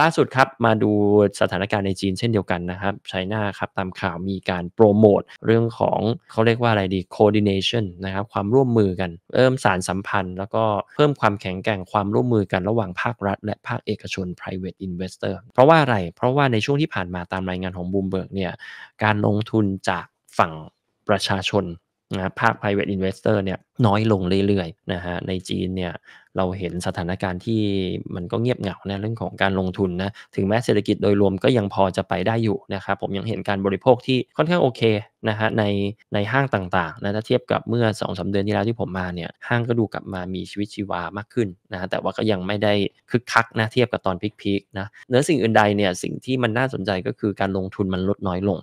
ล่าสุดครับมาดูสถานการณ์ในจีนเช่นเดียวกันนะครับไชน่าครับตามข่าวมีการโปรโมทเรื่องของเขาเรียกว่าอะไรดี coordination นะครับความร่วมมือกันเพิ่มสารสัมพันธ์แล้วก็เพิ่มความแข็งแกร่งความร่วมมือกัน ระหว่างภาครัฐ และภาคเอกชน private investor เพราะว่าอะไร เพราะว่าในช่วงที่ผ่านมาตามรายงานของบูมเบิร์กเนี่ยการลงทุนจากฝั่งประชาชนนะภาค private investor เนี่ยน้อยลงเรื่อยๆนะฮะ ในจีนเนี่ยเราเห็นสถานการณ์ที่มันก็เงียบเหงาในเรื่องของการลงทุนนะ ถึงแม้เศรษฐกิจโดยรวมก็ยังพอจะไปได้อยู่นะครับผมยังเห็นการบริโภคที่ค่อนข้างโอเคนะฮะในในห้างต่างๆนะถ้าเทียบกับเมื่อ2อสเดือนที่แล้วที่ผมมาเนี่ยห้างก็ดูกลับมามีชีวิตชีวามากขึ้นนะฮะแต่ว่าก็ยังไม่ได้คึกคักนะเทียบกับตอนพีคๆนะเนื้อสิ่งอื่นใดเนี่ยสิ่งที่มันน่าสนใจก็คือการลงทุนมันลดน้อยลง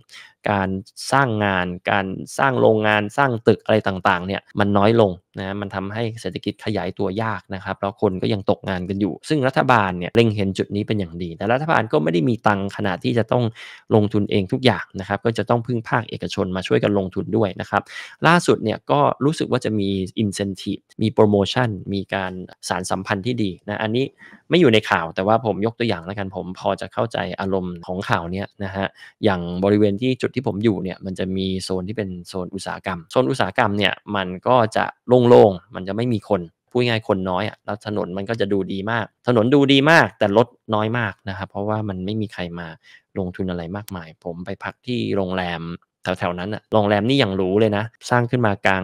การสร้างงานการสร้างโรงงานสร้างตึกอะไรต่างๆเนี่ยมันน้อยลงนะมันทำให้เศรษฐกิจขยายตัวยากนะครับแล้วคนก็ยังตกงานกันอยู่ ซึ่งรัฐบาลเนี่ยเล็งเห็นจุดนี้เป็นอย่างดี แต่รัฐบาลก็ไม่ได้มีตังขนาดที่จะต้องลงทุนเองทุกอย่างนะครับก็จะต้องพึ่งภาคเอกชนมาช่วยกันลงทุนด้วยนะครับล่าสุดเนี่ยก็รู้สึกว่าจะมี incentive มีโปรโมชั่นมีการสารสัมพันธ์ที่ดีนะอันนี้ไม่อยู่ในข่าวแต่ว่าผมยกตัวอย่างแล้วกันผมพอจะเข้าใจอารมณ์ของข่าวเนี้ยนะฮะอย่างบริเวณที่จุดที่ผมอยู่เนี่ยมันจะมีโซนที่เป็นโซนอุตสาหกรรม โซนอุตสาหกรรมเนี่ยมันก็จะโล่งๆมันจะไม่มีคนพูดง่ายคนน้อยอ่ะแล้วถนนมันก็จะดูดีมาก ถนนดูดีมากแต่รถน้อยมากนะครับ เพราะว่ามันไม่มีใครมาลงทุนอะไรมากมาย ผมไปพักที่โรงแรมแถวๆนั้นอ่ะโรงแรมนี่อย่างรู้เลยนะ สร้างขึ้นมากลาง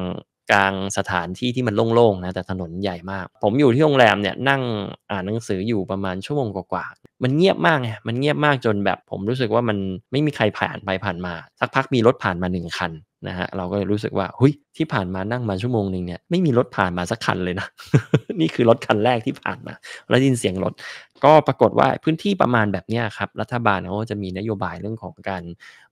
กลางสถานที่ที่มันโล่งๆนะแต่ถนนใหญ่มาก ผมอยู่ที่โรงแรมเนี่ย นั่งอ่านหนังสืออยู่ประมาณชั่วโมงกว่าๆ มันเงียบมากไงมันเงียบมากจนแบบผมรู้สึกว่ามันไม่มีใครผ่านไปผ่านมาสักพักมีรถผ่านมาหนึ่งคันนะฮะเราก็เลยรู้สึกว่าหุยที่ผ่านมานั่งมาชั่วโมงหนึ่งเนี่ยไม่มีรถผ่านมาสักคันเลยนะนี่คือรถคันแรกที่ผ่านมาแล้วยินเสียงรถก็ปรากฏว่าพื้นที่ประมาณแบบนี้ครับรัฐบาลเขาจะมีนโยบายเรื่องของการ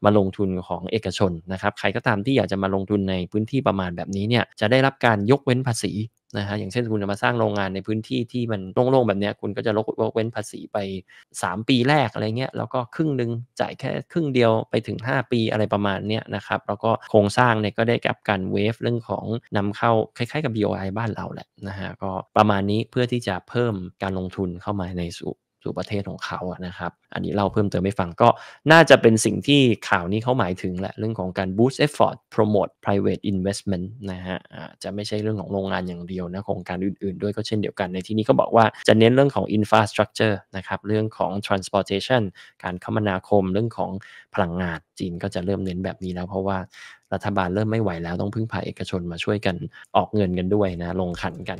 มาลงทุนของเอกชนนะครับใครก็ตามที่อยากจะมาลงทุนในพื้นที่ประมาณแบบนี้เนี่ยจะได้รับการยกเว้นภาษีนะฮะอย่างเช่น คุณจะมาสร้างโรงงานในพื้นที่ที่มันโล่งๆแบบนี้คุณก็จะลดเว้นภาษีไป 3 ปีแรกอะไรเงี้ยแล้วก็ครึ่งหนึ่งจ่ายแค่ครึ่งเดียวไปถึง 5 ปีอะไรประมาณเนี้ยนะครับ แล้วก็โครงสร้างเนี่ยก็ได้กับการเวฟเรื่องของนำเข้าคล้ายๆ กับ BOI บ้านเราแหละนะฮะก็ประมาณนี้เพื่อที่จะเพิ่มการลงทุนเข้ามาในสู่สู่ประเทศของเขาอะนะครับ อันนี้เราเพิ่มเติมไม่ฟังก็น่าจะเป็นสิ่งที่ข่าวนี้เขาหมายถึงแหละเรื่องของการ boost effort promote private investment นะฮะจะไม่ใช่เรื่องของโรงงานอย่างเดียวนะโครงการอื่น ๆ ด้วยก็เช่นเดียวกันในที่นี้เขาบอกว่าจะเน้นเรื่องของ infrastructure นะครับเรื่องของ transportation การคมนาคมเรื่องของพลังงานจีนก็จะเริ่มเน้นแบบนี้แล้วเพราะว่ารัฐบาลเริ่มไม่ไหวแล้วต้องพึ่งพาเอกชนมาช่วยกันออกเงินกันด้วยนะลงขันกัน